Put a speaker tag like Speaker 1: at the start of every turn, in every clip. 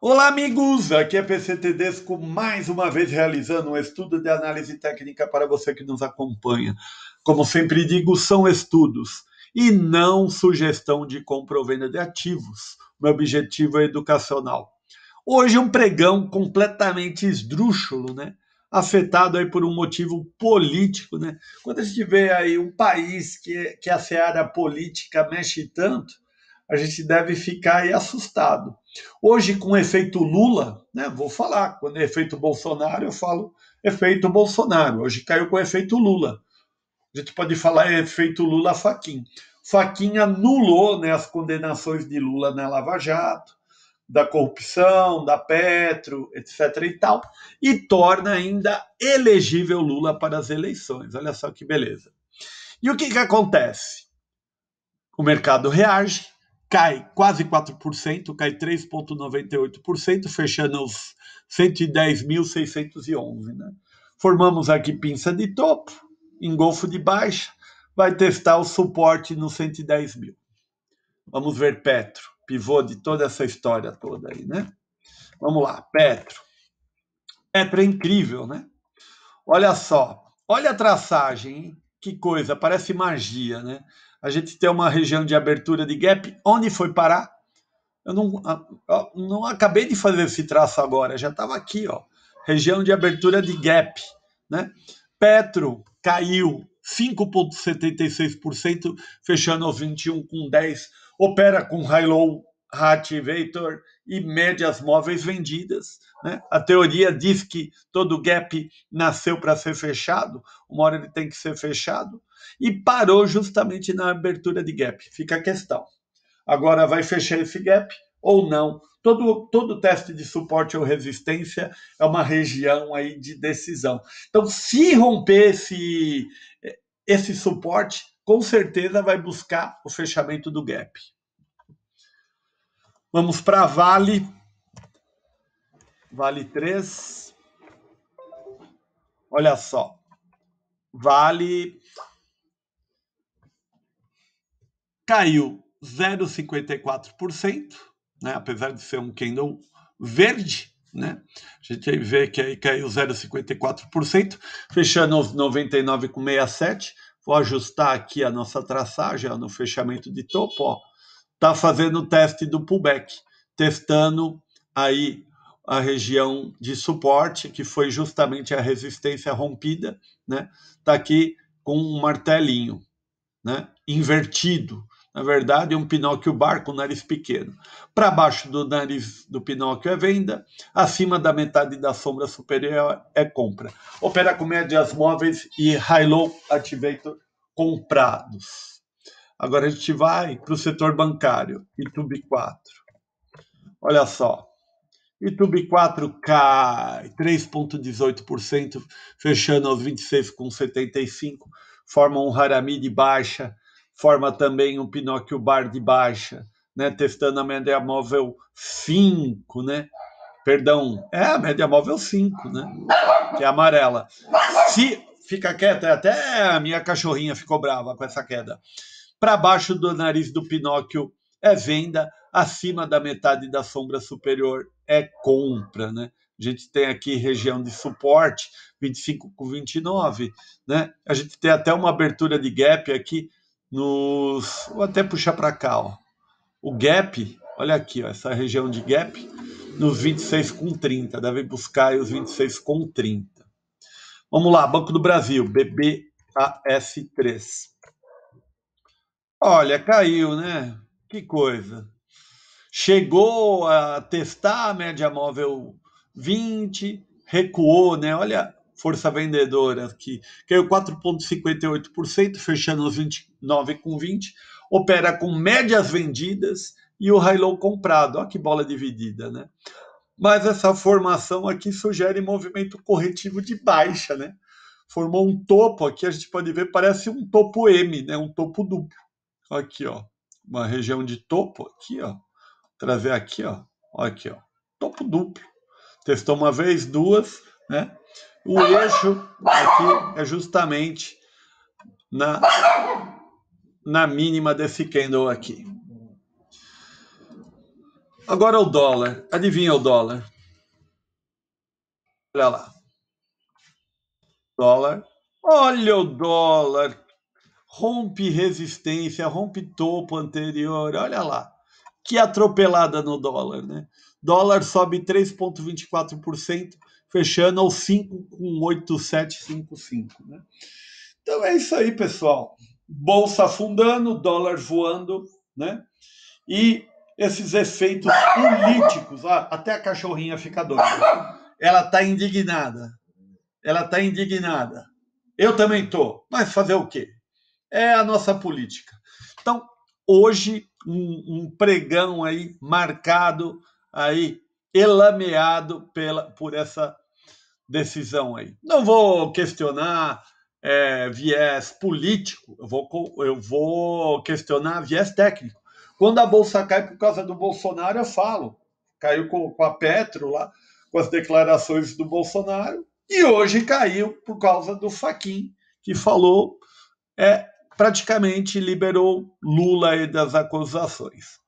Speaker 1: Olá, amigos! Aqui é PCT Desco, mais uma vez realizando um estudo de análise técnica para você que nos acompanha. Como sempre digo, são estudos e não sugestão de compra ou venda de ativos. Meu objetivo é educacional. Hoje é um pregão completamente esdrúxulo, né? Afetado aí por um motivo político, né? Quando a gente vê aí um país que, que a seara política mexe tanto, a gente deve ficar aí assustado. Hoje, com o efeito Lula, né, vou falar, quando é efeito Bolsonaro, eu falo efeito Bolsonaro. Hoje caiu com o efeito Lula. A gente pode falar efeito Lula Faquin. Faquin anulou né, as condenações de Lula na Lava Jato, da corrupção, da Petro, etc. e tal, e torna ainda elegível Lula para as eleições. Olha só que beleza. E o que, que acontece? O mercado reage, cai quase 4%, cai 3,98%, fechando os 110.611. Né? Formamos aqui pinça de topo, engolfo de baixa, vai testar o suporte no 110 mil. Vamos ver Petro, pivô de toda essa história toda aí, né? Vamos lá, Petro. Petro é incrível, né? Olha só, olha a traçagem, hein? que coisa, parece magia, né? a gente tem uma região de abertura de gap. Onde foi parar? Eu não, eu ah, não acabei de fazer esse traço agora, já estava aqui, ó. Região de abertura de gap, né? Petro caiu 5,76%, fechando aos 21 com 10. Opera com high low Activator e médias móveis vendidas. Né? A teoria diz que todo gap nasceu para ser fechado, uma hora ele tem que ser fechado, e parou justamente na abertura de gap. Fica a questão. Agora vai fechar esse gap ou não? Todo, todo teste de suporte ou resistência é uma região aí de decisão. Então, se romper esse, esse suporte, com certeza vai buscar o fechamento do gap. Vamos para Vale. Vale 3. Olha só. Vale caiu 0,54%, né? apesar de ser um candle verde, né? A gente aí vê que aí caiu 0,54%, fechando os 99,67. Vou ajustar aqui a nossa traçagem ó, no fechamento de topo, ó, está fazendo o teste do pullback, testando aí a região de suporte, que foi justamente a resistência rompida, né? Está aqui com um martelinho, né? Invertido. Na verdade, um Pinóquio bar com nariz pequeno. Para baixo do nariz do Pinóquio é venda, acima da metade da sombra superior é compra. Opera com médias móveis e high-low activator comprados. Agora a gente vai para o setor bancário, ITUB 4. Olha só, ITUB 4 cai 3,18%, fechando aos 26,75%, forma um Harami de baixa, forma também um Pinóquio Bar de baixa, né? testando a média móvel 5, né? Perdão, é a média móvel 5, né? Que é amarela. Se fica quieta, é até a minha cachorrinha ficou brava com essa queda. Para baixo do nariz do Pinóquio é venda, acima da metade da sombra superior é compra, né? A gente tem aqui região de suporte, 25 com 29, né? A gente tem até uma abertura de gap aqui nos, vou até puxar para cá, ó. O gap, olha aqui, ó, essa região de gap nos 26 com 30, deve buscar aí os 26 com 30. Vamos lá, Banco do Brasil, BBAS3. Olha, caiu, né? Que coisa. Chegou a testar a média móvel 20, recuou, né? Olha, força vendedora aqui. caiu 4,58%, fechando os 29,20, opera com médias vendidas e o high low comprado. Olha que bola dividida, né? Mas essa formação aqui sugere movimento corretivo de baixa, né? Formou um topo aqui, a gente pode ver, parece um topo M, né? Um topo duplo aqui, ó, uma região de topo aqui, ó, trazer aqui, ó, aqui, ó, topo duplo. Testou uma vez, duas, né? O eixo aqui é justamente na, na mínima desse candle aqui. Agora o dólar. Adivinha o dólar? Olha lá. Dólar. Olha o dólar, rompe resistência, rompe topo anterior, olha lá. Que atropelada no dólar, né? Dólar sobe 3,24%, fechando aos 5,8755, né? Então é isso aí, pessoal. Bolsa afundando, dólar voando, né? E esses efeitos políticos, ah, até a cachorrinha fica doida. Ela tá indignada. Ela tá indignada. Eu também tô. Mas fazer o quê? é a nossa política. Então, hoje, um, um pregão aí marcado, aí, elameado pela, por essa decisão aí. Não vou questionar é, viés político, eu vou, eu vou questionar viés técnico. Quando a bolsa cai por causa do Bolsonaro, eu falo. Caiu com, com a Petro lá, com as declarações do Bolsonaro, e hoje caiu por causa do Faquin, que falou é praticamente liberou Lula das acusações.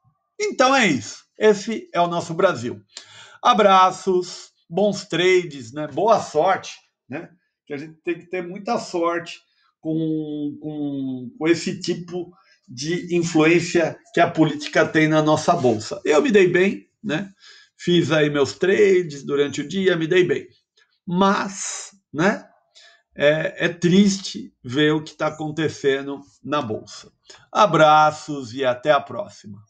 Speaker 1: Então é isso. Esse é o nosso Brasil. Abraços, bons trades, né? boa sorte, né? que a gente tem que ter muita sorte com, com, com esse tipo de influência que a política tem na nossa bolsa. Eu me dei bem, né? Fiz aí meus trades durante o dia, me dei bem. Mas, né? é, é triste ver o que está acontecendo na Bolsa. Abraços e até a próxima.